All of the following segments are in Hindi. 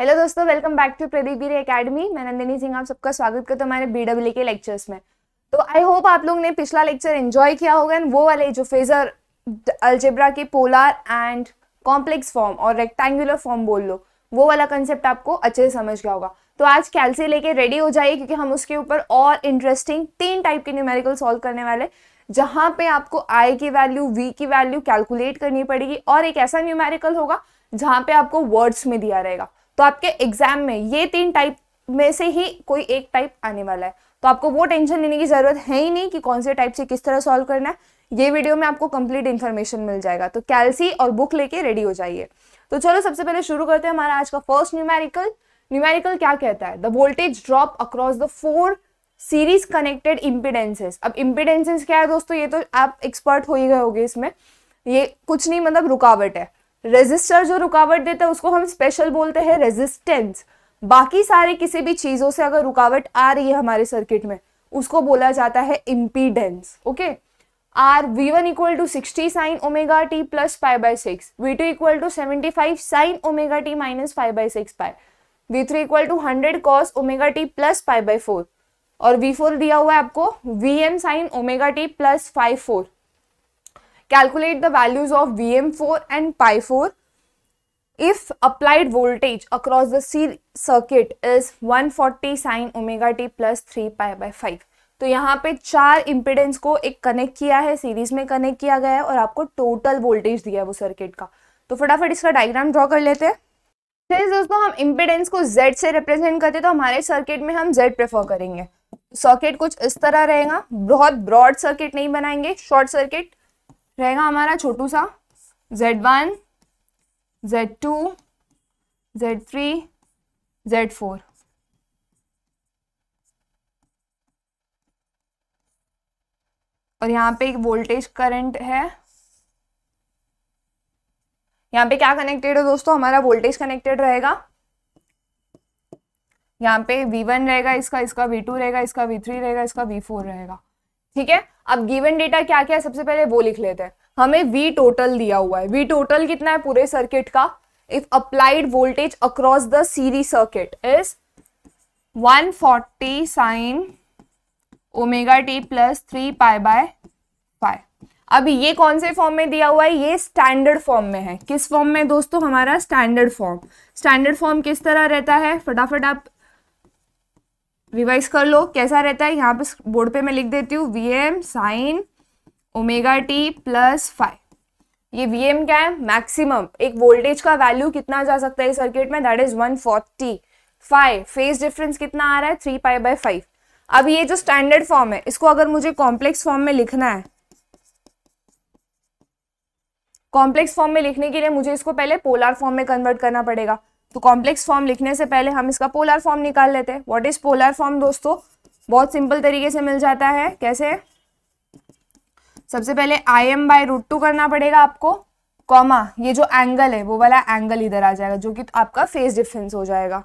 हेलो दोस्तों welcome back to Pradeep Giri academy मैं नंदिनी सिंह आप सबका स्वागत करता हूँ हमारे बी डब्ल्यू के लेक्चर्स में तो आई होप आप लोग ने पिछला लेक्चर एंजॉय किया होगा एंड वो वाले जो फेजर अल्जेब्रा के पोलर एंड कॉम्प्लेक्स फॉर्म और रेक्टेंगुलर फॉर्म बोल लो वो वाला कंसेप्ट आपको अच्छे से समझ गया होगा तो आज कैलसी लेके रेडी हो जाइए क्योंकि हम उसके ऊपर और इंटरेस्टिंग तीन टाइप के न्यूमेरिकल सॉल्व करने वाले जहाँ पे आपको आई की वैल्यू वी की वैल्यू कैलकुलेट करनी पड़ेगी और एक ऐसा न्यूमेरिकल होगा जहाँ पे आपको वर्ड्स में दिया रहेगा तो आपके एग्जाम में ये तीन टाइप में से ही कोई एक टाइप आने वाला है तो आपको वो टेंशन लेने की ज़रूरत है ही नहीं कि कौन से टाइप से किस तरह सॉल्व करना है ये वीडियो में आपको कंप्लीट इन्फॉर्मेशन मिल जाएगा तो कैलसी और बुक लेके रेडी हो जाइए तो चलो सबसे पहले शुरू करते हैं हमारा आज का फर्स्ट न्यूमेरिकल न्यूमेरिकल क्या कहता है the voltage drop across the four series connected impedances अब इम्पिडेंसेज क्या है दोस्तों ये तो आप एक्सपर्ट हो ही गए होगे इसमें ये कुछ नहीं मतलब रुकावट है रेजिस्टर जो रुकावट देता है उसको हम स्पेशल बोलते हैं रेजिस्टेंस बाकी सारे किसी भी चीजों से अगर रुकावट आ रही है हमारे सर्किट में उसको बोला जाता है impedance okay R V one equal to sixty sine omega T plus five by six V two equal to seventy five sine omega T minus five by six pi V three equal to hundred cos omega T plus five by four और वी फोर दिया हुआ है आपको V M sine omega T plus five four M four and pi four if applied voltage across the C circuit is one forty sine omega T plus three pi by five तो यहाँ पे चार इम्पिडेंस को एक कनेक्ट किया है सीरीज में कनेक्ट किया गया है और आपको टोटल वोल्टेज दिया है वो सर्किट का तो फटाफट इसका डायग्राम ड्रॉ कर लेते हैं फिर दोस्तों हम इम्पिडेंस को Z से रिप्रेजेंट करते हैं तो हमारे सर्किट में हम Z प्रेफर करेंगे सर्किट कुछ इस तरह रहेगा बहुत ब्रॉड सर्किट नहीं बनाएंगे शॉर्ट सर्किट रहेगा हमारा छोटू सा Z one Z two Z three Z four और यहाँ पे एक वोल्टेज करंट है यहाँ पे क्या कनेक्टेड है दोस्तों हमारा वोल्टेज कनेक्टेड रहेगा यहाँ पे V1 रहेगा इसका इसका V2 रहेगा इसका V3 रहेगा इसका V4 रहेगा ठीक है अब गिवन डेटा क्या क्या है सबसे पहले वो लिख लेते हैं हमें वी टोटल दिया हुआ है वी टोटल कितना है पूरे सर्किट का if applied voltage across the series circuit is 140 forty sine omega T plus three pi by five अब ये कौन से फॉर्म में दिया हुआ है ये स्टैंडर्ड फॉर्म में है किस फॉर्म में दोस्तों हमारा स्टैंडर्ड फॉर्म स्टैंडर्ड फॉर्म किस तरह रहता है फटाफट आप रिवाइज कर लो कैसा रहता है यहाँ पे बोर्ड पे मैं लिख देती हूँ V M sine omega T plus five ये वी एम क्या है मैक्सिमम एक वोल्टेज का वैल्यू कितना जा सकता है सर्किट में that is one forty five phase difference कितना आ रहा है थ्री पाई बाय फाइव अब ये जो स्टैंडर्ड फॉर्म है इसको अगर मुझे कॉम्प्लेक्स फॉर्म में लिखना है कॉम्प्लेक्स फॉर्म में लिखने के लिए मुझे इसको पहले पोलर फॉर्म में कन्वर्ट करना पड़ेगा तो कॉम्प्लेक्स फॉर्म लिखने से पहले हम इसका पोलर फॉर्म निकाल लेते हैं व्हाट इज पोलर फॉर्म दोस्तों बहुत सिंपल तरीके से मिल जाता है कैसे सबसे पहले I M by root two करना पड़ेगा आपको कॉमा ये जो एंगल है वो वाला एंगल इधर आ जाएगा जो कि आपका फेस डिफरेंस हो जाएगा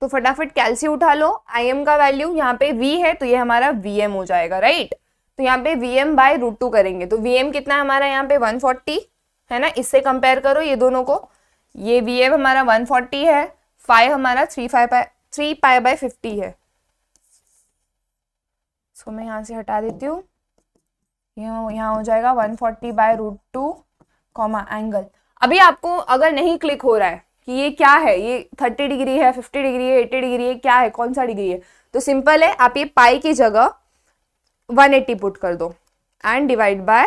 तो फटाफट कैल्सी उठा लो आई एम का वैल्यू यहाँ पे वी है तो ये हमारा वी एम हो जाएगा राइट तो यहाँ पे V M by root two करेंगे तो वी एम कितना है हमारा यहाँ पे वन फोर्टी है ना इससे कंपेयर करो ये दोनों को ये वी एफ हमारा वन फोर्टी है फाइव हमारा three five by three pi by fifty है इसको मैं यहाँ से हटा देती हूँ यहाँ यहाँ हो जाएगा one forty by root two comma angle अभी आपको अगर नहीं क्लिक हो रहा है कि ये क्या है ये थर्टी डिग्री है फिफ्टी डिग्री है एट्टी डिग्री है क्या है कौन सा डिग्री है तो सिंपल है आप ये पाई की जगह वन एट्टी पुट कर दो एंड डिवाइड बाय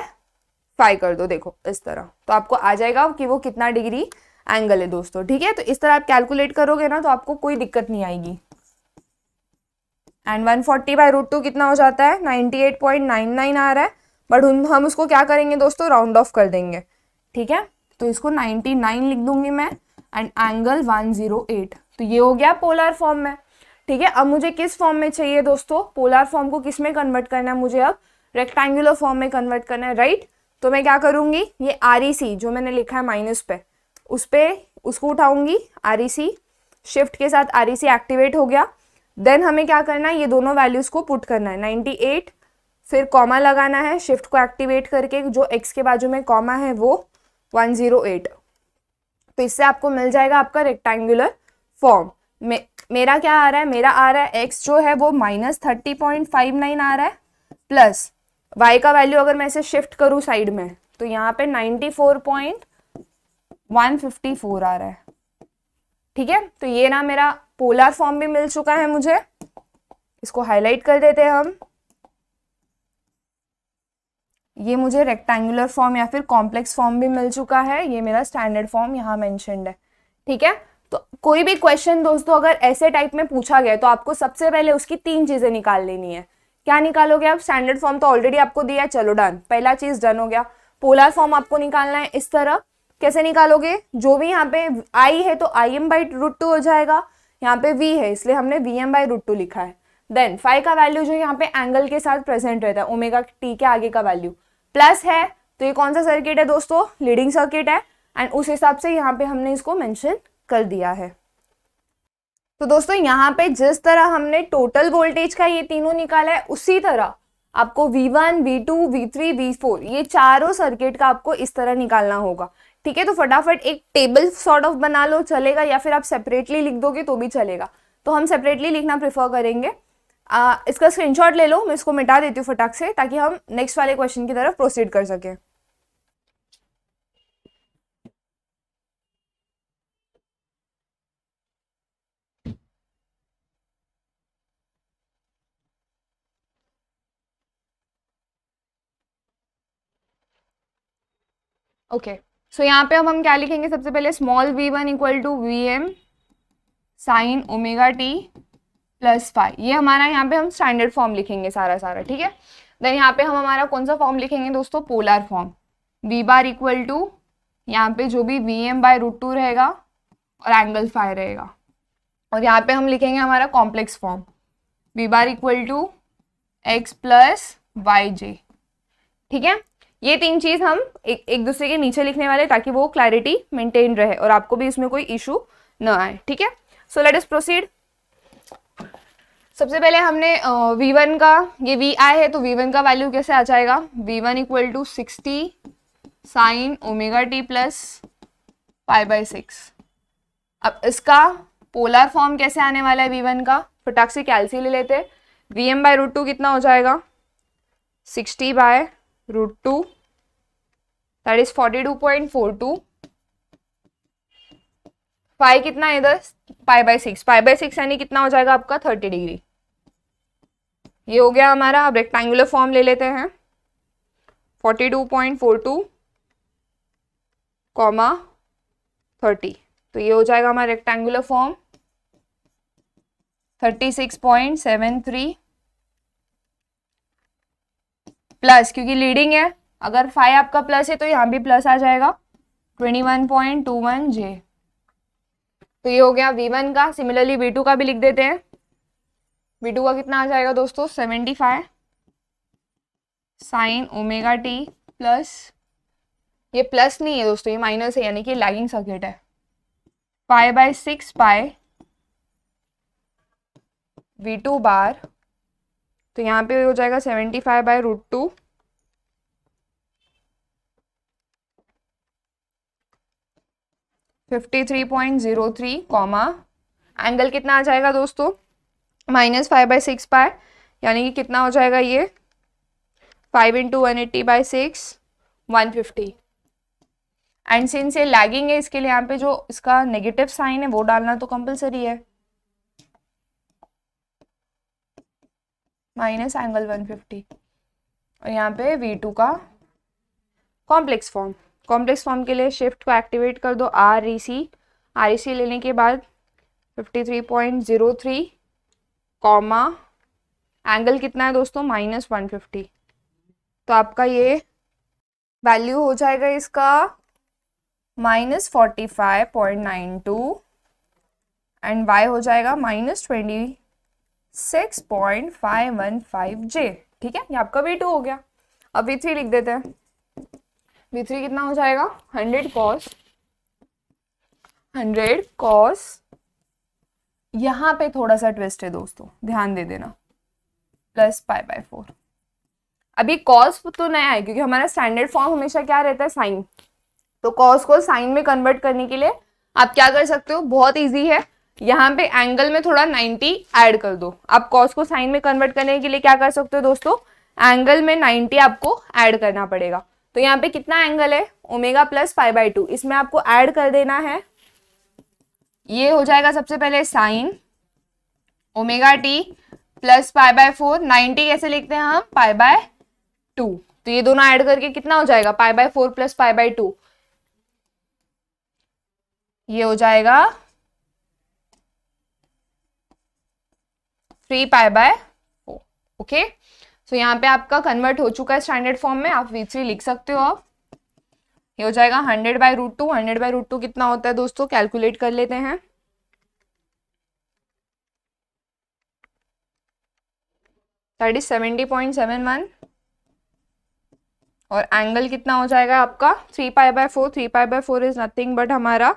फाइव कर दो देखो इस तरह तो आपको आ जाएगा कि वो कितना डिग्री एंगल है दोस्तों ठीक है तो इस तरह आप कैलकुलेट करोगे ना तो आपको कोई दिक्कत नहीं आएगी and 140 forty by root two कितना हो जाता है 98.99 आ रहा है बट हम उसको क्या करेंगे दोस्तों राउंड ऑफ कर देंगे ठीक है तो इसको 99 लिख दूंगी मैं एंड एंगल 108 तो ये हो गया पोलर फॉर्म में ठीक है अब मुझे किस फॉर्म में चाहिए दोस्तों पोलर फॉर्म को किस में कन्वर्ट करना है मुझे अब रेक्टेंगुलर फॉर्म में कन्वर्ट करना है राइट तो मैं क्या करूंगी ये आर e जो मैंने लिखा है माइनस पे उस पर उसको उठाऊंगी आर शिफ्ट e के साथ आर एक्टिवेट e हो गया देन हमें क्या करना है ये दोनों वैल्यूज़ को पुट करना है 98 फिर कॉमा लगाना है शिफ्ट को एक्टिवेट करके जो एक्स के बाजू में कॉमा है वो 108 तो इससे आपको मिल जाएगा आपका रेक्टेंगुलर फॉर्म मे, मेरा क्या आ रहा है मेरा आ रहा है एक्स जो है वो minus thirty point five nine आ रहा है प्लस वाई का वैल्यू अगर मैं इसे शिफ्ट करूँ साइड में तो यहाँ पे नाइन्टी फोर पॉइंट 154 आ रहा है ठीक है तो ये ना मेरा पोलर फॉर्म भी मिल चुका है मुझे इसको हाईलाइट कर देते हैं हम ये मुझे रेक्टेंगुलर फॉर्म या फिर कॉम्प्लेक्स फॉर्म भी मिल चुका है ये मेरा स्टैंडर्ड फॉर्म यहाँ मैंशनड है ठीक है तो कोई भी क्वेश्चन दोस्तों अगर ऐसे टाइप में पूछा गया तो आपको सबसे पहले उसकी तीन चीज़ें निकाल लेनी है क्या निकालोगे आप स्टैंडर्ड फॉर्म तो ऑलरेडी आपको दिया है चलो डन पहला चीज़ डन हो गया पोलर फॉर्म आपको निकालना है इस तरह कैसे निकालोगे जो भी यहाँ पे i है तो I M by root two हो जाएगा यहाँ पे v है इसलिए हमने V M by root two लिखा है देन फाइव का वैल्यू जो यहाँ पे एंगल के साथ प्रेजेंट रहता है ओमेगा t के आगे का वैल्यू प्लस है तो ये कौन सा सर्किट है दोस्तों लीडिंग सर्किट है एंड उस हिसाब से यहाँ पे हमने इसको मैंशन कर दिया है तो दोस्तों यहाँ पे जिस तरह हमने टोटल वोल्टेज का ये तीनों निकाला है उसी तरह आपको V1, V2, V3, V4 ये चारों सर्किट का आपको इस तरह निकालना होगा ठीक है तो फटाफट एक टेबल सॉर्ट ऑफ बना लो चलेगा या फिर आप सेपरेटली लिख दोगे तो भी चलेगा तो हम सेपरेटली लिखना प्रिफर करेंगे आ, इसका स्क्रीनशॉट ले लो मैं इसको मिटा देती हूँ फटाक से ताकि हम नेक्स्ट वाले क्वेश्चन की तरफ प्रोसीड कर सकें Okay. सो यहाँ पे अब हम क्या लिखेंगे सबसे पहले small V one equal to V M sine omega T plus five ये हमारा यहाँ पे हम स्टैंडर्ड फॉर्म लिखेंगे सारा सारा ठीक है देन यहाँ पे हम हमारा कौन सा फॉर्म लिखेंगे दोस्तों polar form V bar equal to यहाँ पे जो भी V M by root two रहेगा और एंगल फाइव रहेगा और यहाँ पे हम लिखेंगे हमारा complex form V bar equal to X plus Y J ठीक है ये तीन चीज़ हम एक एक दूसरे के नीचे लिखने वाले ताकि वो क्लैरिटी मेंटेन रहे और आपको भी इसमें कोई इशू ना आए ठीक है सो लेट इस प्रोसीड सबसे पहले हमने वी वन का ये वी आई है तो वी वन का वैल्यू कैसे आ जाएगा V one equal to sixty sine omega T plus five by six अब इसका पोलर फॉर्म कैसे आने वाला है वी वन का फटाक से कैल्सी ले लेते हैं V M by root two कितना हो जाएगा sixty by root two root two point four two five कितना इधर five by six pi by six यानी कितना हो जाएगा आपका थर्टी डिग्री ये हो गया हमारा अब रेक्टेंगुलर फॉर्म ले लेते हैं forty two point four two comma thirty तो ये हो जाएगा हमारा rectangular form thirty six point seven three plus क्योंकि लीडिंग है अगर फाइव आपका प्लस है तो यहाँ भी प्लस आ जाएगा twenty one point two one J तो ये हो गया वी वन का सिमिलरली वी टू का भी लिख देते हैं वी टू का कितना आ जाएगा दोस्तों seventy five sine omega T plus ये प्लस नहीं है दोस्तों ये माइनस है यानी कि लैगिंग सर्किट है five by six pi V two bar तो यहाँ पे हो जाएगा seventy five by root two fifty three point zero three comma angle कितना आ जाएगा दोस्तों minus five by six pi यानी कि कितना हो जाएगा ये five into one eighty by six one fifty and since ये लैगिंग है इसके लिए यहाँ पे जो इसका नेगेटिव साइन है वो डालना तो कंपलसरी है माइनस एंगल 150 और यहाँ पे V2 का कॉम्प्लेक्स फॉर्म कॉम्प्लेक्स फॉर्म के लिए शिफ्ट को एक्टिवेट कर दो R E C R E सी लेने के बाद 53.03 कॉमा एंगल कितना है दोस्तों माइनस वन फिफ्टी तो आपका ये वैल्यू हो जाएगा इसका minus forty five point nine two and Y हो जाएगा minus twenty six point five one five J ठीक है ये आपका वी टू हो गया अब वी थ्री लिख देते हैं वी थ्री कितना हो जाएगा हंड्रेड कॉस हंड्रेड कॉस यहाँ पे थोड़ा सा ट्विस्ट है दोस्तों ध्यान दे देना प्लस पाई बाय फोर अभी कॉस तो नया है क्योंकि हमारा स्टैंडर्ड फॉर्म हमेशा क्या रहता है साइन तो कॉस को साइन में कन्वर्ट करने के लिए आप क्या कर सकते हो बहुत ईजी है यहाँ पे एंगल में थोड़ा 90 ऐड कर दो आप कॉस को साइन में कन्वर्ट करने के लिए क्या कर सकते हो दोस्तों एंगल में 90 आपको ऐड करना पड़ेगा तो यहाँ पे कितना एंगल है omega plus five by two इसमें आपको ऐड कर देना है ये हो जाएगा सबसे पहले sine omega T plus five by four ninety कैसे लिखते हैं हम पाई बाय टू तो ये दोनों ऐड करके कितना हो जाएगा pi by four plus five by two ये हो जाएगा three pi by four okay सो यहाँ पे आपका कन्वर्ट हो चुका है स्टैंडर्ड फॉर्म में आप वी थ्री लिख सकते हो आप ये हो जाएगा hundred by root two hundred by root two कितना होता है दोस्तों कैलकुलेट कर लेते हैं that is seventy point seven one और एंगल कितना हो जाएगा आपका three pi by four three pi by four is nothing but हमारा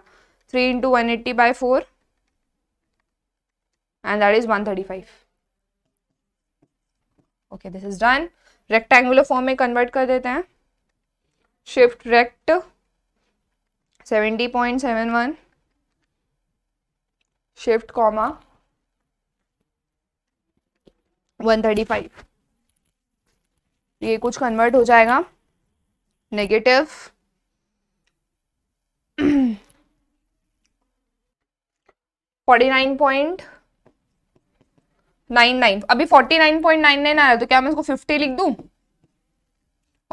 three into one eighty by four and that is one thirty five okay this is done rectangular form में कन्वर्ट कर देते हैं shift rect seventy point seven one shift comma one thirty five ये कुछ कन्वर्ट हो जाएगा negative forty nine point nine nine अभी forty nine point nine nine आ रहा है तो क्या मैं इसको फिफ्टी लिख दूँ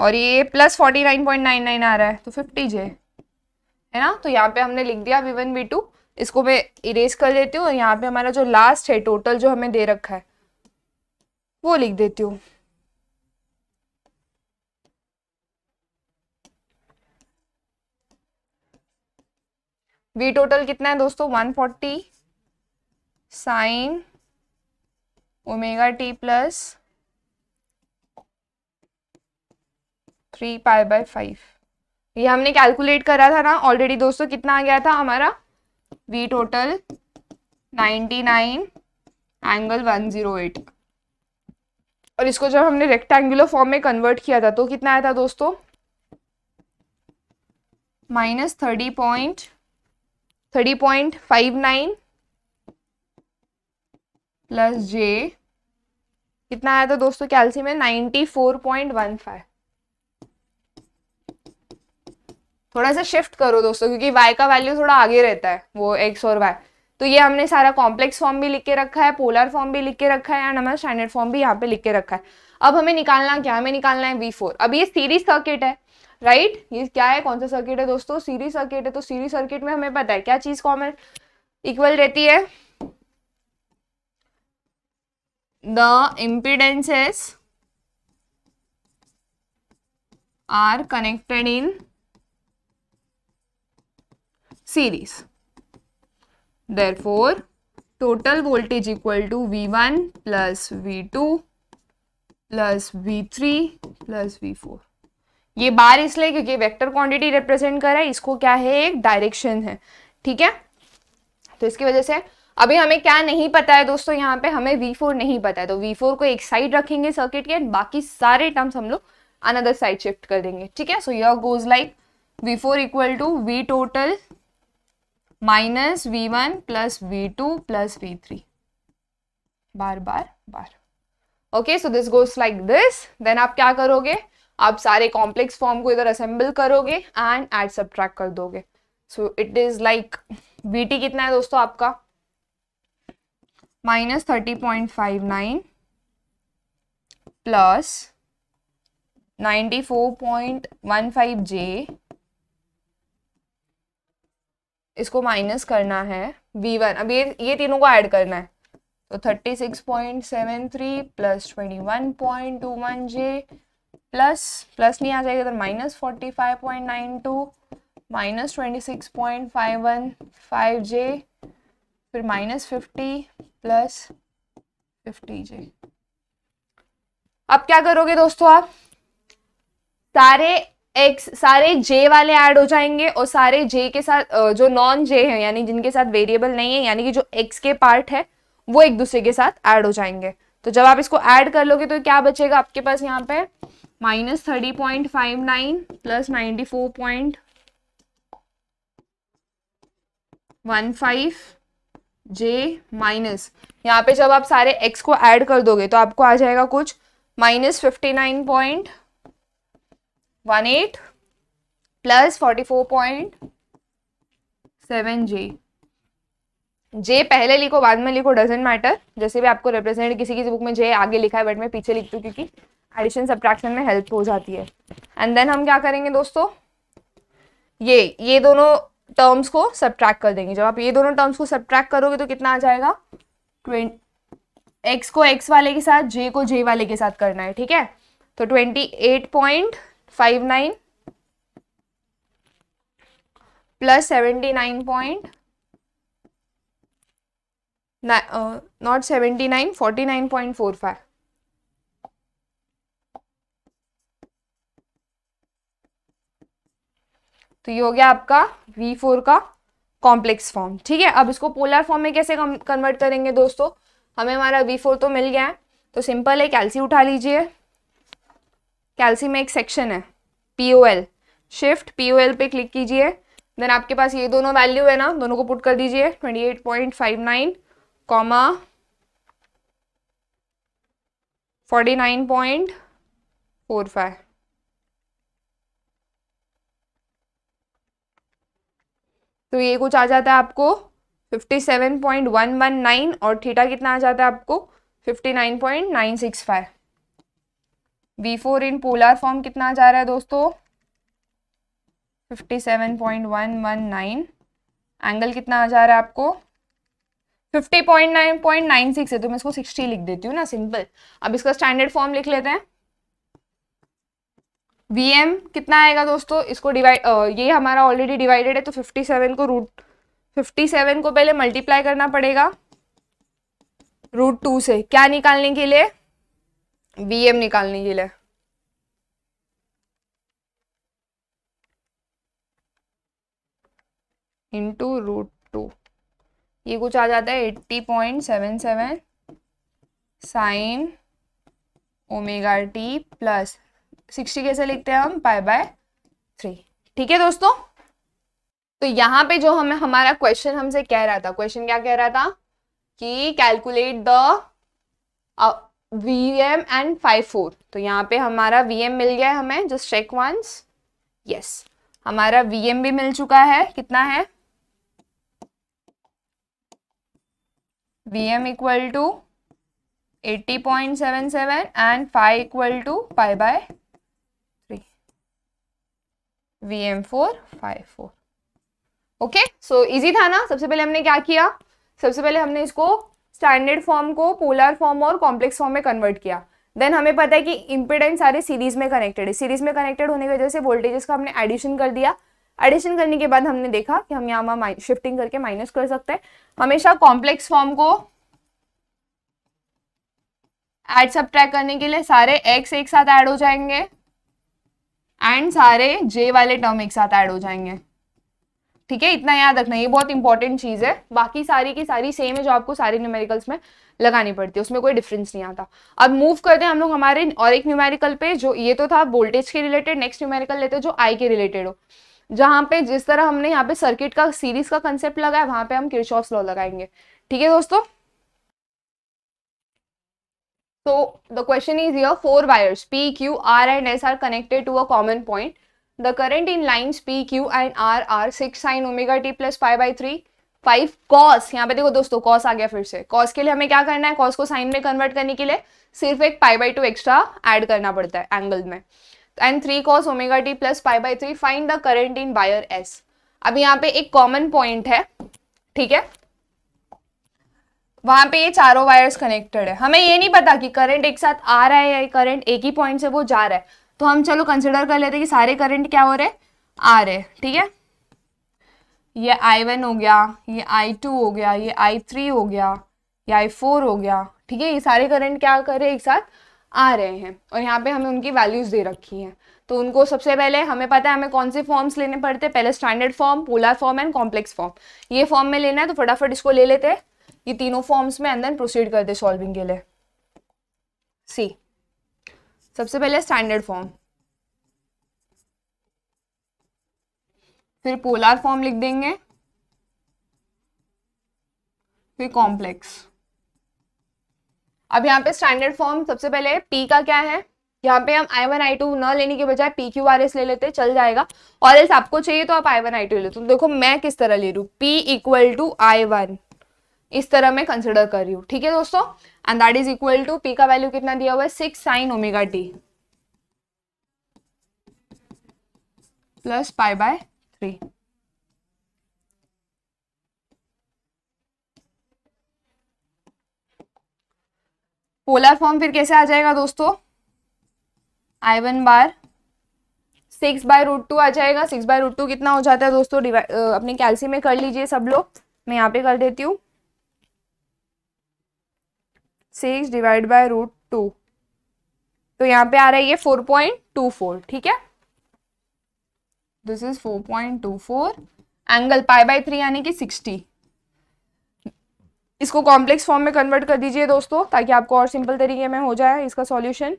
और ये plus forty nine point nine nine आ रहा है तो फिफ्टी जे है ना तो यहाँ पे हमने लिख दिया वी वन वी टू इसको मैं इरेज कर देती हूँ और यहाँ पे हमारा जो लास्ट है टोटल जो हमें दे रखा है वो लिख देती हूँ वी टोटल कितना है दोस्तों one forty sine omega T plus three pi by five ये हमने कैलकुलेट करा था ना ऑलरेडी दोस्तों कितना आ गया था हमारा V total ninety nine angle one zero eight और इसको जब हमने रेक्टेंगुलर फॉर्म में कन्वर्ट किया था तो कितना आया था दोस्तों minus thirty point thirty point five nine plus j कितना आया था दोस्तों कैल्सियम है ninety four point one five थोड़ा सा शिफ्ट करो दोस्तों क्योंकि वाई का वैल्यू थोड़ा आगे रहता है वो एक्स और वाई तो ये हमने सारा कॉम्प्लेक्स फॉर्म भी लिख के रखा है पोलर फॉर्म भी लिख के रखा है एंड हमारा स्टैंडर्ड फॉर्म भी यहाँ पे लिख के रखा है अब हमें निकालना क्या हमें निकालना है वी फोर अब ये सीरीज सर्किट है राइट ये क्या है कौन सा सर्किट है दोस्तों सीरीज सर्किट है तो सीरीज सर्किट में हमें पता है क्या चीज़ कॉमन इक्वल रहती है the impedances are connected in series. Therefore, total voltage equal to V1 plus V2 plus V3 plus V4. ये बार इसलिए क्योंकि वेक्टर क्वांटिटी रिप्रेजेंट कर रहा है इसको क्या है एक डायरेक्शन है ठीक है तो इसकी वजह से अभी हमें क्या नहीं पता है दोस्तों यहाँ पे हमें V4 नहीं पता है तो V4 को एक साइड रखेंगे सर्किट के बाकी सारे टर्म्स हम लोग अनदर साइड शिफ्ट कर देंगे ठीक है so your goes like V4 four equal to V total minus V one plus V two plus V three bar bar bar okay so this goes like this then आप क्या करोगे आप सारे कॉम्प्लेक्स फॉर्म को इधर असेंबल करोगे एंड एड सब कर दोगे so it is like V कितना है दोस्तों आपका minus thirty point five nine plus ninety four point one five j इसको माइनस करना है वी वन अब ये ये तीनों को ऐड करना है तो thirty six point seven three plus twenty one point two one j plus plus नहीं आ जाएगा तो minus forty five point nine two minus twenty six point five one five j फिर minus fifty plus fifty j अब क्या करोगे दोस्तों आप सारे एक्स सारे जे वाले ऐड हो जाएंगे और सारे जे के साथ जो नॉन जे है यानी जिनके साथ वेरिएबल नहीं है यानी कि जो एक्स के पार्ट है वो एक दूसरे के साथ ऐड हो जाएंगे तो जब आप इसको ऐड कर लोगे तो क्या बचेगा आपके पास यहाँ पे minus thirty point five nine plus ninety four point one five j minus यहाँ पे जब आप सारे एक्स को ऐड कर दोगे तो आपको आ जाएगा कुछ minus fifty nine point one eight plus forty four point seven j j पहले लिखो बाद में लिखो डजेंट मैटर जैसे भी आपको रिप्रेजेंट किसी किसी बुक में जे आगे लिखा है बट मैं पीछे लिखती हूँ क्योंकि एडिशन सब्ट्रैक्शन में हेल्प हो जाती है एंड देन हम क्या करेंगे दोस्तों ये ये दोनों टर्म्स को सब्ट्रैक्ट कर देंगे जब आप ये दोनों टर्म्स को सब्ट्रैक्ट करोगे तो कितना आ जाएगा ट्वेंटी एक्स को एक्स वाले के साथ जे को जे वाले के साथ करना है ठीक है तो twenty eight point five nine plus seventy nine point not seventy nine forty nine point four five तो ये हो गया आपका वी फोर का कॉम्प्लेक्स फॉर्म ठीक है अब इसको पोलर फॉर्म में कैसे कन्वर्ट करेंगे दोस्तों हमें हमारा वी फोर तो मिल गया है तो सिंपल है कैल्सी उठा लीजिए कैल्सी में एक सेक्शन है P O L shift P O L पे क्लिक कीजिए देन आपके पास ये दोनों वैल्यू है ना दोनों को पुट कर दीजिए twenty eight point five nine comma forty nine point four five तो ये कुछ आ जाता है आपको 57.119 और थीटा कितना आ जाता है आपको 59.965 V4 इन पोलर फॉर्म कितना आ जा रहा है दोस्तों 57.119 एंगल कितना आ जा रहा है आपको 50.9.96 है तो मैं इसको 60 लिख देती हूँ ना सिंपल अब इसका स्टैंडर्ड फॉर्म लिख लेते हैं वी एम कितना आएगा दोस्तों इसको डिवाइड ये हमारा ऑलरेडी डिवाइडेड है तो फिफ्टी सेवन को रूट फिफ्टी सेवन को पहले मल्टीप्लाई करना पड़ेगा रूट टू से क्या निकालने के लिए वी एम निकालने के लिए इंटू रूट टू ये कुछ आ जाता है eighty point seven seven sine omega T plus sixty कैसे लिखते हैं हम पाई बाय थ्री ठीक है दोस्तों तो यहाँ पे जो हमें हमारा क्वेश्चन हमसे कह रहा था क्वेश्चन क्या कह रहा था कि calculate the V M and five four तो यहाँ पे हमारा वी एम मिल गया है हमें जस्ट चेक वंस यस हमारा वी एम भी मिल चुका है कितना है V M equal to eighty point seven seven and five equal to five by V M four five four okay so easy था ना सबसे पहले हमने क्या किया सबसे पहले हमने इसको स्टैंडर्ड फॉर्म को पोलर फॉर्म और कॉम्प्लेक्स फॉर्म में कन्वर्ट किया देन हमें पता है कि इम्पिडेंस सारे सीरीज में कनेक्टेड है सीरीज में कनेक्टेड होने की वजह से वोल्टेजेस का हमने एडिशन कर दिया एडिशन करने के बाद हमने देखा कि हम यहाँ शिफ्टिंग करके माइनस कर सकते हैं हमेशा कॉम्प्लेक्स फॉर्म को एड सब करने के लिए सारे एक्स एक साथ ऐड हो जाएंगे एंड सारे जे वाले टर्म एक साथ ऐड हो जाएंगे ठीक है इतना याद रखना ये बहुत इंपॉर्टेंट चीज़ है बाकी सारी की सारी सेम है जो आपको सारे न्यूमेरिकल्स में लगानी पड़ती है उसमें कोई डिफरेंस नहीं आता अब मूव करते हैं हम लोग हमारे और एक न्यूमेरिकल पे जो ये तो था वोल्टेज के रिलेटेड नेक्स्ट न्यूमेरिकल लेते हैं जो आई के रिलेटेड हो जहाँ पे जिस तरह हमने यहाँ पे सर्किट का सीरीज का कंसेप्ट लगाया वहाँ पे हम किरचॉफ्स लॉ लगाएंगे ठीक है दोस्तों So the question is here, four wires P, Q, R and S are connected to a common point. The current in lines P, Q and R are 6 sin omega t plus pi by 3. 5 cos यहाँ पे देखो दोस्तों cos आ गया फिर से cos के लिए हमें क्या करना है cos को sin में कन्वर्ट करने के लिए सिर्फ एक pi by two extra add करना पड़ता है एंगल में and three cos omega T plus pi by three find the current in wire S अब यहाँ पे एक कॉमन पॉइंट है ठीक है वहां पे ये चारों वायर्स कनेक्टेड है हमें ये नहीं पता कि करंट एक साथ आ रहा है या करंट एक ही पॉइंट से वो जा रहा है तो हम चलो कंसिडर कर लेते कि सारे करंट क्या हो रहे आ रहे ठीक है ये आई वन हो गया ये आई टू हो गया ये आई थ्री हो गया ये आई फोर हो गया ठीक है ये सारे करंट क्या कर रहे एक साथ आ रहे हैं और यहाँ पे हमें उनकी वैल्यूज़ दे रखी हैं तो उनको सबसे पहले हमें पता है हमें कौन से फॉर्म्स लेने पड़ते हैं पहले standard form polar form and complex form ये फॉर्म में लेना है तो फटाफट इसको ले लेते हैं ये तीनों फॉर्म्स में एंड देन प्रोसीड करते सॉल्विंग के लिए सी सबसे पहले स्टैंडर्ड फॉर्म फिर पोलर फॉर्म लिख देंगे फिर कॉम्प्लेक्स अब यहाँ पे स्टैंडर्ड फॉर्म सबसे पहले पी का क्या है यहाँ पे हम आई वन आई टू न लेने के बजाय पी क्यू आर एस ले लेते चल जाएगा और एल्स आपको चाहिए तो आप आई वन आई टू ले तो देखो मैं किस तरह ले रू P equal to I one इस तरह मैं कंसिडर कर रही हूँ ठीक है दोस्तों and that is equal to P का वैल्यू कितना दिया हुआ है six sine omega T plus pi by three polar form फिर कैसे आ जाएगा दोस्तों I one bar six by root two आ जाएगा सिक्स बाय रूट टू कितना हो जाता है दोस्तों अपने कैल्सी में कर लीजिए सब लोग मैं यहाँ पे कर देती हूँ six divide by root two तो यहाँ पे आ रहा है ये फोर पॉइंट टू फोर ठीक है this is four point two four angle pi by three यानी कि सिक्सटी इसको कॉम्प्लेक्स फॉर्म में कन्वर्ट कर दीजिए दोस्तों ताकि आपको और सिंपल तरीके में हो जाए इसका सॉल्यूशन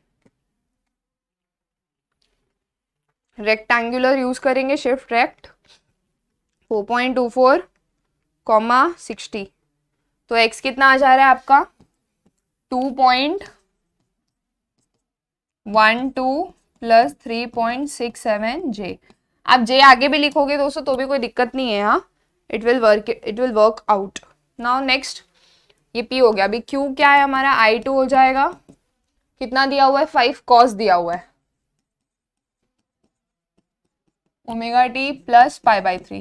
रेक्टेंगुलर यूज करेंगे शिफ्ट रेक्ट 4.24 कॉमा 60 तो एक्स कितना आ जा रहा है आपका two point one two plus three point six seven j आप जे आगे भी लिखोगे दोस्तों तो भी कोई दिक्कत नहीं है हाँ it will work it will work out now next ये पी हो गया अभी क्यू क्या है हमारा आई टू हो जाएगा कितना दिया हुआ है फाइव कॉस दिया हुआ है omega T plus pi by three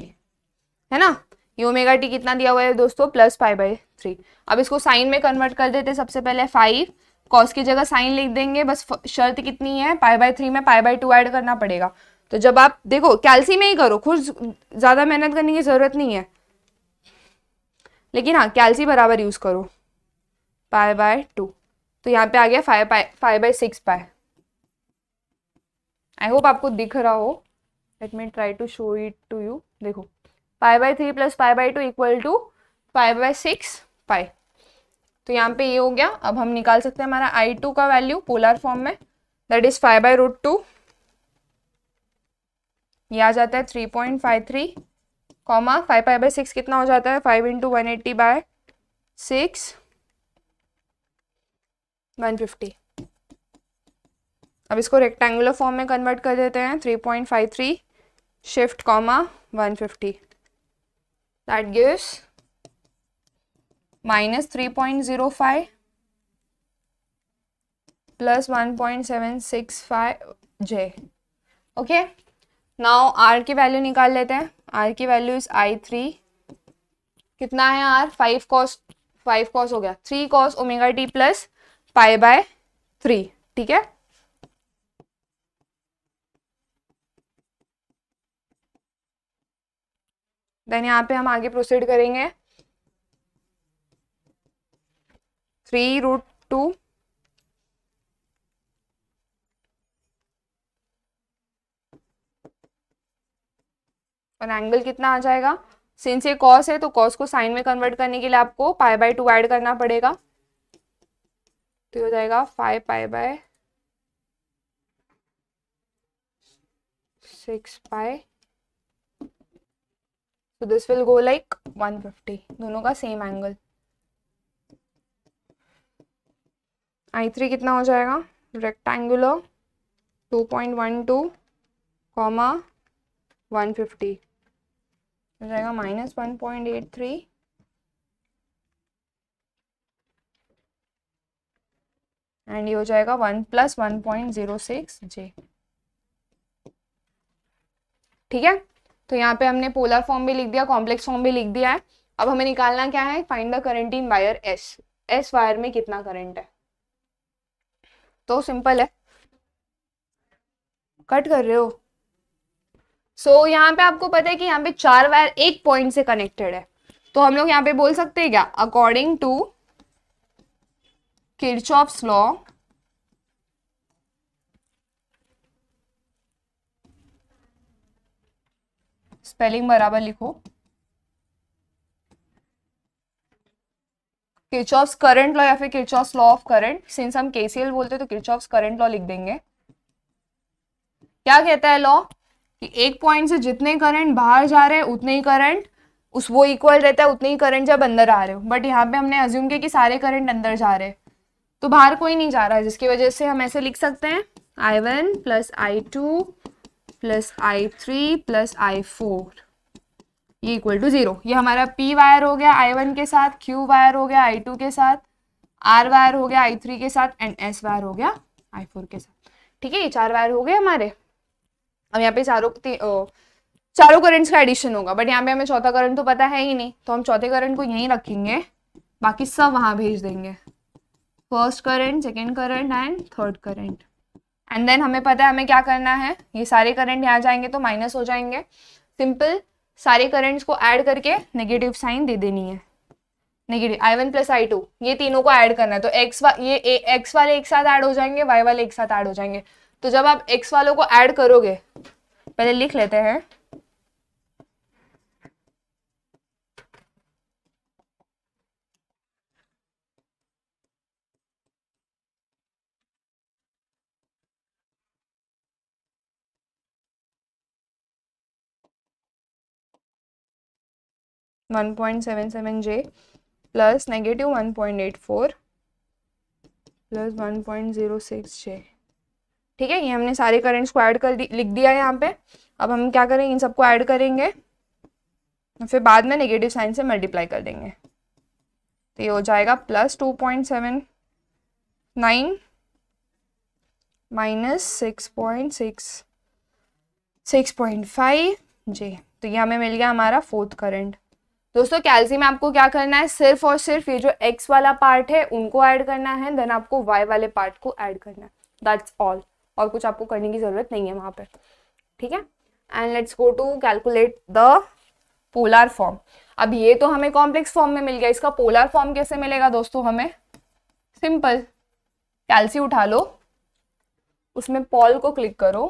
है ना ये ओमेगा टी कितना दिया हुआ है दोस्तों प्लस फाइव बाई थ्री अब इसको साइन में कन्वर्ट कर देते सबसे पहले फाइव कॉस की जगह साइन लिख देंगे बस शर्त कितनी है पाई बाय थ्री में पाई बाय टू एड करना पड़ेगा तो जब आप देखो कैल्सी में ही करो खुद ज़्यादा मेहनत करने की ज़रूरत नहीं है लेकिन हाँ कैल्सी बराबर यूज़ करो पाई बाय टू तो यहाँ पे आ गया five pi five by six pi I hope आपको दिख रहा हो let me try to show it to you देखो pi by three plus pi by two equal to pi by six pi तो यहाँ पे ये हो गया अब हम निकाल सकते हैं हमारा आई टू का वैल्यू पोलर फॉर्म में that is five by root two ये आ जाता है three point five three comma five five by six कितना हो जाता है five into one eighty by six one fifty अब इसको रेक्टेंगुलर फॉर्म में कन्वर्ट कर देते हैं three point five three shift comma one fifty that gives minus 3.05 plus 1.765 J. Okay. Now R की वैल्यू निकाल लेते हैं R की वैल्यू इज आई थ्री कितना है R five cos five cos हो गया three cos omega T plus pi by three ठीक है देन यहाँ पे हम आगे प्रोसीड करेंगे थ्री रूट टू और एंगल कितना आ जाएगा सिंस ये कॉस है तो कॉस को साइन में कन्वर्ट करने के लिए आपको पाई बाय टू ऐड करना पड़ेगा तो हो जाएगा five pi by six pi तो दिस विल गो लाइक 150 दोनों का सेम एंगल आई थ्री कितना हो जाएगा रेक्टेंगुलर 2.12 कॉमा वन हो जाएगा minus one point eight three and ये हो जाएगा one plus one point zero six j ठीक है तो यहाँ पे हमने पोलर फॉर्म भी लिख दिया कॉम्प्लेक्स फॉर्म भी लिख दिया है अब हमें निकालना क्या है find the current in wire S S wire में कितना करंट है तो सिंपल है कट कर रहे हो सो so, यहाँ पे आपको पता है कि यहाँ पे चार वायर एक पॉइंट से कनेक्टेड है तो हम लोग यहाँ पे बोल सकते हैं क्या according to Kirchhoff's law spelling बराबर लिखो किचॉफ्स करंट लॉ या फिर Kirchhoff's law of current since हम केसीएल बोलते हैं तो किचॉफ्स करंट लॉ लिख देंगे क्या कहता है लॉ कि एक पॉइंट से जितने करंट बाहर जा रहे हैं उतने ही करंट उस वो इक्वल रहता है उतने ही करंट जब अंदर आ रहे हो बट यहाँ पे हमने अज्यूम किया कि सारे करंट अंदर जा रहे हैं तो बाहर कोई नहीं जा रहा है जिसकी वजह से हम ऐसे लिख सकते हैं I one plus I two plus I three plus I four ये इक्वल टू जीरो ये हमारा पी वायर हो गया आई वन के साथ क्यू वायर हो गया आई टू के साथ आर वायर हो गया आई थ्री के साथ एंड एस वायर हो गया आई फोर के साथ ठीक है ये चार वायर हो गए हमारे अब यहाँ पे चारों चारों करंट्स का एडिशन होगा बट यहाँ पे हमें चौथा करंट तो पता है ही नहीं तो हम चौथे करंट को यहीं रखेंगे बाकी सब वहाँ भेज देंगे first current second current and third current and then हमें पता है हमें क्या करना है ये सारे करंट यहाँ जाएंगे तो माइनस हो जाएंगे सिंपल सारे करंट्स को ऐड करके नेगेटिव साइन दे देनी है negative I one plus I two ये तीनों को ऐड करना है तो एक्स वा ये एक्स वाले एक साथ ऐड हो जाएंगे वाई वाले एक साथ ऐड हो जाएंगे तो जब आप एक्स वालों को ऐड करोगे पहले लिख लेते हैं one point seven seven j plus negative one point eight four plus one point zero six j ठीक है ये हमने सारे करेंट्स को ऐड कर दी लिख दिया है यहाँ पे अब हम क्या करेंगे इन सबको ऐड करेंगे फिर बाद में नेगेटिव साइन से मल्टीप्लाई कर देंगे तो ये हो जाएगा plus two point seven nine minus six point six six point five G तो ये हमें मिल गया हमारा फोर्थ करंट दोस्तों कैलसी में आपको क्या करना है सिर्फ और सिर्फ ये जो एक्स वाला पार्ट है उनको ऐड करना है देन आपको वाई वाले पार्ट को ऐड करना है दैट्स ऑल और कुछ आपको करने की ज़रूरत नहीं है वहां पर ठीक है and let's go to calculate the polar form अब ये तो हमें कॉम्प्लेक्स फॉर्म में मिल गया इसका पोलर फॉर्म कैसे मिलेगा दोस्तों हमें सिंपल कैल्सी उठा लो उसमें पॉल को क्लिक करो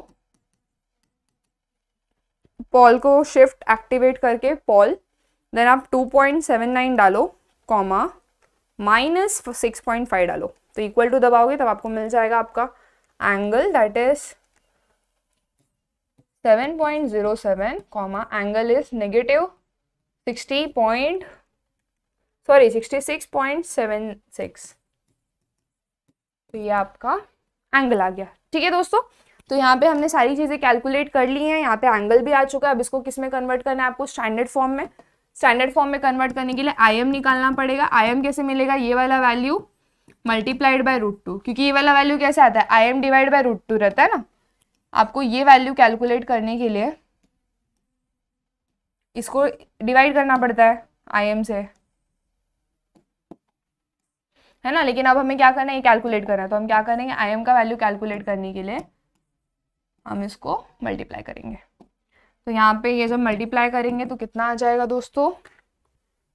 पॉल को शिफ्ट एक्टिवेट करके पॉल देन आप 2.79 डालो कॉमा माइनस सिक्स डालो तो इक्वल टू दबाओगे तब आपको मिल जाएगा आपका angle that is 7.07 comma angle is negative 60 point sorry 66.76 तो ये आपका एंगल आ गया ठीक है दोस्तों तो यहाँ पे हमने सारी चीज़ें कैलकुलेट कर ली हैं यहाँ पे एंगल भी आ चुका है अब इसको किस में कन्वर्ट करना है आपको स्टैंडर्ड फॉर्म में स्टैंडर्ड फॉर्म में कन्वर्ट करने के लिए आई निकालना पड़ेगा आई कैसे मिलेगा ये वाला value multiplied by root two क्योंकि ये वाला वैल्यू कैसे आता है I M divide by root two रहता है ना आपको ये वैल्यू कैलकुलेट करने के लिए इसको डिवाइड करना पड़ता है आई एम से है ना लेकिन अब हमें क्या करना है ये कैलकुलेट करना है तो हम क्या करेंगे आई एम का वैल्यू कैलकुलेट करने के लिए हम इसको मल्टीप्लाई करेंगे तो यहाँ पे ये जब मल्टीप्लाई करेंगे तो कितना आ जाएगा दोस्तों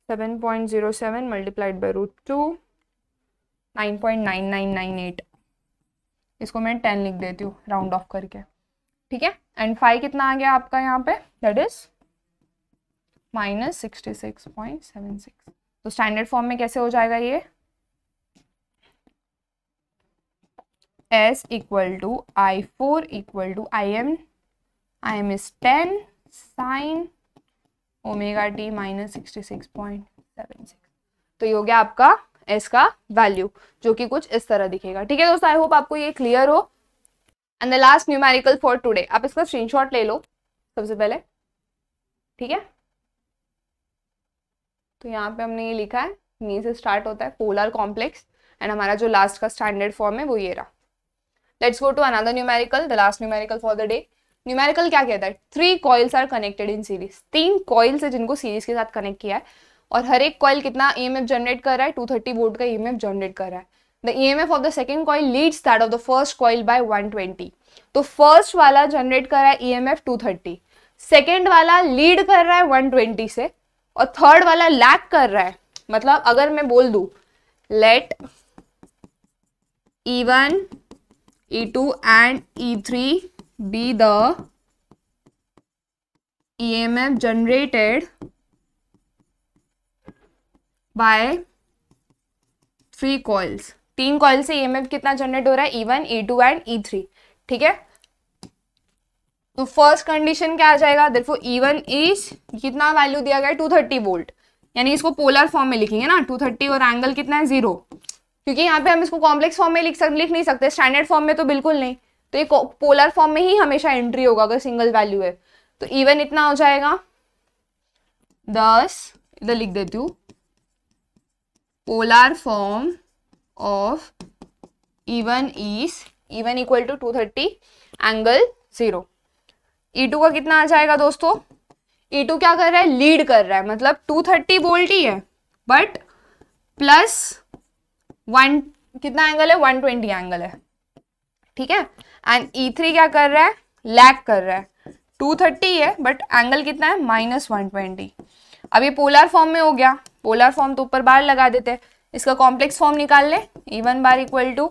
seven point zero seven multiplied by root two nine point nine nine nine eight इसको मैं टेन लिख देती हूँ राउंड ऑफ करके ठीक है एंड फाइव कितना आ गया आपका यहाँ पे that is minus sixty six point seven six तो स्टैंडर्ड फॉर्म में कैसे हो जाएगा ये S equal to I four equal to I M I M is ten sine omega T minus sixty six point seven six तो ये हो गया आपका एस का वैल्यू जो कि कुछ इस तरह दिखेगा ठीक है दोस्तों आई होप आपको ये क्लियर हो and the last numerical for today आप इसका शॉट ले लो सबसे पहले ठीक है तो यहाँ पे हमने ये लिखा है नी से स्टार्ट होता है पोलर कॉम्प्लेक्स एंड हमारा जो लास्ट का स्टैंडर्ड फॉर्म है वो ये रहा let's go to another numerical the last numerical for the day numerical क्या कहता है three coils are connected in series तीन कॉइल्स है जिनको सीरीज के साथ कनेक्ट किया है और हर एक कॉइल कितना ई जनरेट कर रहा है टू थर्टी वोट का ई जनरेट कर रहा है the E M F of the second coil leads that of the first coil by twenty तो फर्स्ट वाला जनरेट कर रहा है E M F two thirty second वाला लीड कर रहा है वन ट्वेंटी से और थर्ड वाला लैक कर रहा है मतलब अगर मैं बोल दू let E one E two and E three be the EMF generated by three coils तीन coil से emf कितना जनरेट हो रहा है E one E two and E three ठीक है तो फर्स्ट कंडीशन क्या आ जाएगा देखो ई वन इज कितना वैल्यू दिया गया टू थर्टी वोल्ट यानी इसको पोलर फॉर्म में लिखेंगे ना टू थर्टी और एंगल कितना है जीरो क्योंकि यहाँ पे हम इसको कॉम्प्लेक्स फॉर्म में लिख सक लिख नहीं सकते स्टैंडर्ड फॉर्म में तो बिल्कुल नहीं तो ये पोलर फॉर्म में ही हमेशा एंट्री होगा अगर सिंगल वैल्यू है तो इवन इतना हो जाएगा दस इधर लिख देती हूँ polar form of E one is E one equal to two thirty angle zero E two का कितना आ जाएगा दोस्तों ई e टू क्या कर रहा है लीड कर रहा है मतलब टू थर्टी वोल्ट ही है बट प्लस वन कितना एंगल है वन ट्वेंटी एंगल है ठीक है एंड ई थ्री क्या कर रहा है लैक कर रहा है टू थर्टी है बट एंगल कितना है माइनस वन ट्वेंटी अब ये पोलर फॉर्म में हो गया पोलर फॉर्म तो ऊपर बार लगा देते हैं इसका कॉम्प्लेक्स फॉर्म निकाल ले E one bar equal to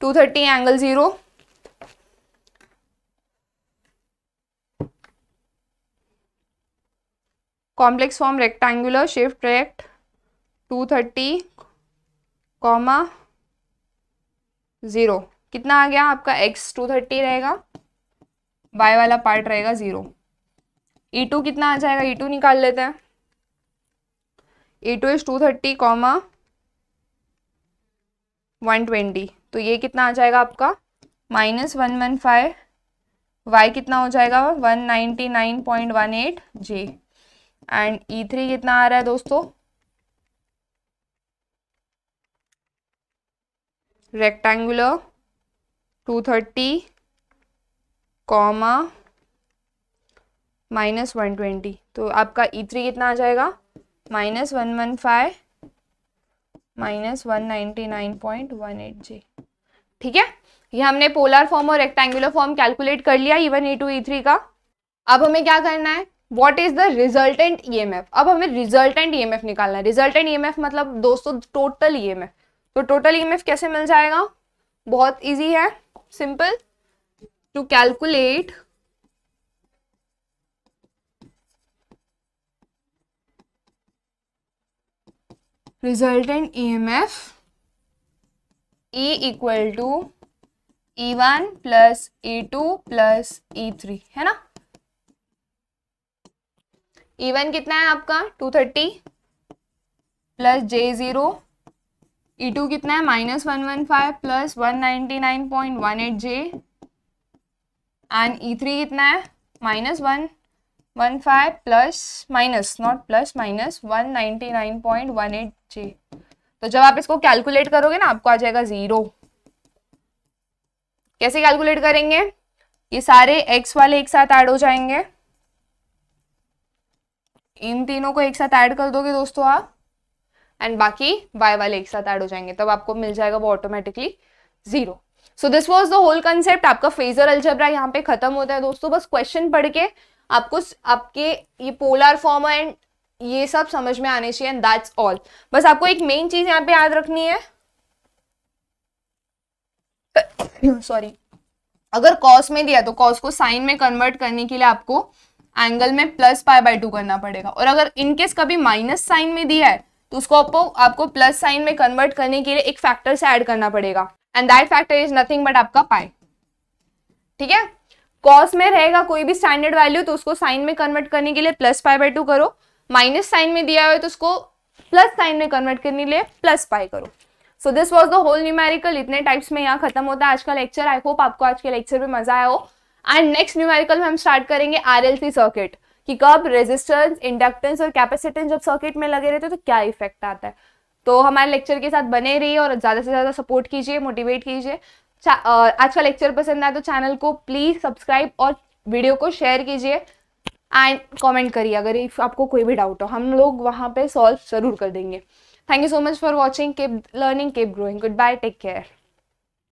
two thirty angle zero complex form rectangular shift rect two thirty comma zero कितना आ गया आपका एक्स टू थर्टी रहेगा वाई वाला पार्ट रहेगा ज़ीरो ई टू कितना आ जाएगा ई e टू निकाल लेते हैं E two is two thirty comma one twenty तो ये कितना आ जाएगा आपका minus one one five Y कितना हो जाएगा one ninety nine point one eight J and E three कितना आ रहा है दोस्तों rectangular two thirty comma minus one twenty तो आपका ई e थ्री कितना आ जाएगा minus one one five minus one ninety nine point one eight J ठीक है ये हमने पोलर फॉर्म और रेक्टेंगुलर फॉर्म कैलकुलेट कर लिया E one E two E three का अब हमें क्या करना है what is the resultant E M F अब हमें रिजल्टेंट ई एम एफ निकालना है रिजल्टेंट ई एम एफ मतलब दोस्तों टोटल ई एम एफ तो टोटल ई एम एफ कैसे मिल जाएगा बहुत ईजी है simple to calculate resultant EMF E equal to E one plus E two plus E three है ना ई e वन कितना है आपका two thirty plus J zero E e two कितना है minus one one five plus one ninety nine point one eight J and E three कितना है minus one one five plus minus nought plus minus one ninety nine point one eight J तो जब आप इसको कैलकुलेट करोगे ना आपको आ जाएगा ज़ीरो कैसे कैलकुलेट करेंगे ये सारे एक्स वाले एक साथ ऐड हो जाएंगे इन तीनों को एक साथ ऐड कर दोगे दोस्तों आप एंड बाकी वाई वाले एक साथ ऐड हो जाएंगे तब आपको मिल जाएगा वो automatically zero so this was the whole concept आपका फेजर अल्जबरा यहाँ पे खत्म होता है दोस्तों बस क्वेश्चन पढ़ के आपको आपके ये पोलर फॉर्म एंड ये सब समझ में आने चाहिए एंड दैट्स ऑल बस आपको एक मेन चीज यहाँ पे याद रखनी है सॉरी अगर कॉस में दिया तो कॉस को साइन में कन्वर्ट करने के लिए आपको एंगल में प्लस पाई बाय टू करना पड़ेगा और अगर इनकेस कभी माइनस साइन में दिया है तो उसको आपको आपको प्लस साइन में कन्वर्ट करने के लिए एक फैक्टर से ऐड करना पड़ेगा and that factor is nothing but आपका पाई ठीक है कॉस में रहेगा कोई भी स्टैंडर्ड वैल्यू तो उसको साइन में कन्वर्ट करने के लिए प्लस पाई बाई टू करो माइनस साइन में दिया हुआ है तो उसको प्लस साइन में कन्वर्ट करने के लिए प्लस पाई करो so this was the whole numerical इतने टाइप्स में यहाँ खत्म होता है आज का लेक्चर आई होप आपको आज के लेक्चर में मजा आया हो एंड नेक्स्ट न्यूमेरिकल में हम स्टार्ट करेंगे आर सर्किट कि कब रेजिस्टेंस इंडक्टेंस और कैपेसिटेंस जब सर्किट में लगे रहते हैं तो क्या इफेक्ट आता है तो हमारे लेक्चर के साथ बने रहिए और ज़्यादा से ज़्यादा सपोर्ट कीजिए मोटिवेट कीजिए आज का लेक्चर पसंद आए तो चैनल को प्लीज़ सब्सक्राइब और वीडियो को शेयर कीजिए एंड कमेंट करिए अगर इफ आपको कोई भी डाउट हो हम लोग वहाँ पे सॉल्व ज़रूर कर देंगे thank you so much for watching keep learning keep growing goodbye take care